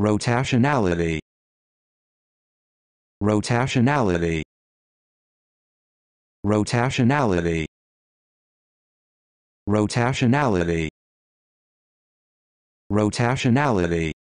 rotationality rotationality rotationality rotationality rotationality